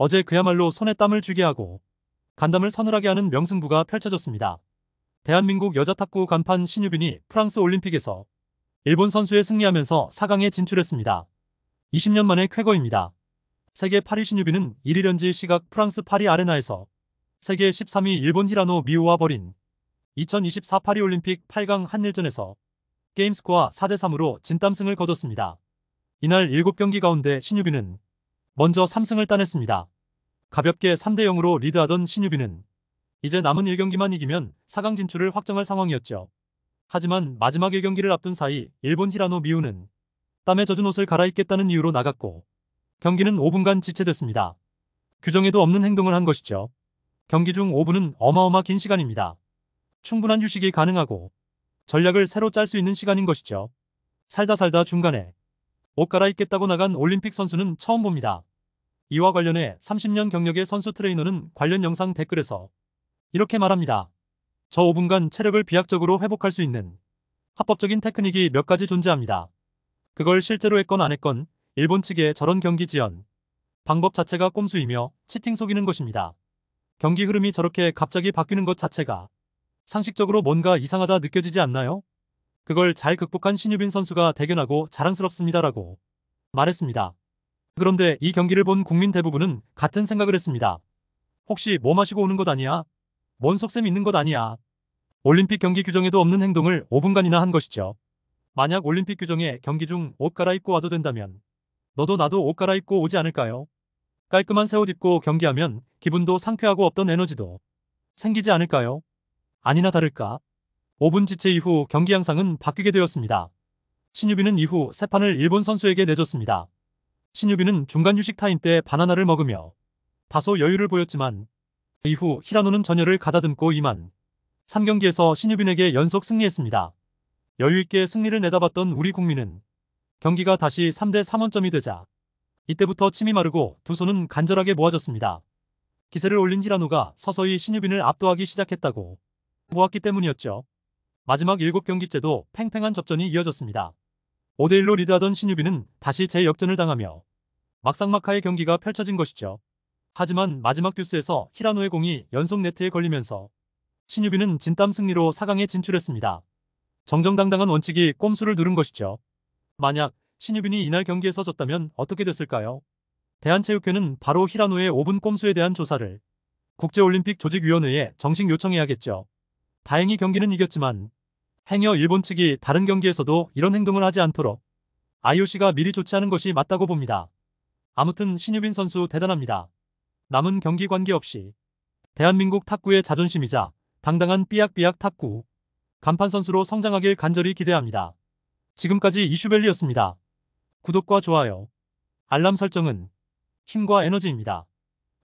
어제 그야말로 손에 땀을 쥐게 하고 간담을 서늘하게 하는 명승부가 펼쳐졌습니다. 대한민국 여자탁구 간판 신유빈이 프랑스 올림픽에서 일본 선수에 승리하면서 4강에 진출했습니다. 20년 만의 쾌거입니다. 세계 8위 신유빈은 1일 현지 시각 프랑스 파리 아레나에서 세계 13위 일본 히라노 미우와 버린 2024 파리올림픽 8강 한일전에서 게임스코어 4대3으로 진땀승을 거뒀습니다. 이날 7경기 가운데 신유빈은 먼저 3승을 따냈습니다. 가볍게 3대0으로 리드하던 신유빈은 이제 남은 1경기만 이기면 4강 진출을 확정할 상황이었죠. 하지만 마지막 1경기를 앞둔 사이 일본 히라노 미우는 땀에 젖은 옷을 갈아입겠다는 이유로 나갔고 경기는 5분간 지체됐습니다. 규정에도 없는 행동을 한 것이죠. 경기 중 5분은 어마어마 긴 시간입니다. 충분한 휴식이 가능하고 전략을 새로 짤 수 있는 시간인 것이죠. 살다 살다 중간에 옷 갈아입겠다고 나간 올림픽 선수는 처음 봅니다. 이와 관련해 30년 경력의 선수 트레이너는 관련 영상 댓글에서 이렇게 말합니다. 저 5분간 체력을 비약적으로 회복할 수 있는 합법적인 테크닉이 몇 가지 존재합니다. 그걸 실제로 했건 안 했건 일본 측의 저런 경기 지연 방법 자체가 꼼수이며 치팅 속이는 것입니다. 경기 흐름이 저렇게 갑자기 바뀌는 것 자체가 상식적으로 뭔가 이상하다 느껴지지 않나요? 그걸 잘 극복한 신유빈 선수가 대견하고 자랑스럽습니다라고 말했습니다. 그런데 이 경기를 본 국민 대부분은 같은 생각을 했습니다. 혹시 뭐 마시고 오는 것 아니야? 뭔 속셈 있는 것 아니야? 올림픽 경기 규정에도 없는 행동을 5분간이나 한 것이죠. 만약 올림픽 규정에 경기 중 옷 갈아입고 와도 된다면 너도 나도 옷 갈아입고 오지 않을까요? 깔끔한 새 옷 입고 경기하면 기분도 상쾌하고 없던 에너지도 생기지 않을까요? 아니나 다를까 5분 지체 이후 경기 양상은 바뀌게 되었습니다. 신유빈은 이후 세판을 일본 선수에게 내줬습니다. 신유빈은 중간 휴식 타임 때 바나나를 먹으며 다소 여유를 보였지만 이후 히라노는 전열을 가다듬고 이만 3경기에서 신유빈에게 연속 승리했습니다. 여유있게 승리를 내다봤던 우리 국민은 경기가 다시 3대 3원점이 되자 이때부터 침이 마르고 두 손은 간절하게 모아졌습니다. 기세를 올린 히라노가 서서히 신유빈을 압도하기 시작했다고 보았기 때문이었죠. 마지막 7경기째도 팽팽한 접전이 이어졌습니다. 5대1로 리드하던 신유빈은 다시 재역전을 당하며 막상막하의 경기가 펼쳐진 것이죠. 하지만 마지막 듀스에서 히라노의 공이 연속 네트에 걸리면서 신유빈은 진땀 승리로 4강에 진출했습니다. 정정당당한 원칙이 꼼수를 누른 것이죠. 만약 신유빈이 이날 경기에서 졌다면 어떻게 됐을까요? 대한체육회는 바로 히라노의 5분 꼼수에 대한 조사를 국제올림픽 조직위원회에 정식 요청해야겠죠. 다행히 경기는 이겼지만 행여 일본 측이 다른 경기에서도 이런 행동을 하지 않도록 IOC가 미리 조치하는 것이 맞다고 봅니다. 아무튼 신유빈 선수 대단합니다. 남은 경기 관계없이 대한민국 탁구의 자존심이자 당당한 삐약삐약 탁구 간판 선수로 성장하길 간절히 기대합니다. 지금까지 이슈벨리였습니다. 구독과 좋아요, 알람 설정은 힘과 에너지입니다.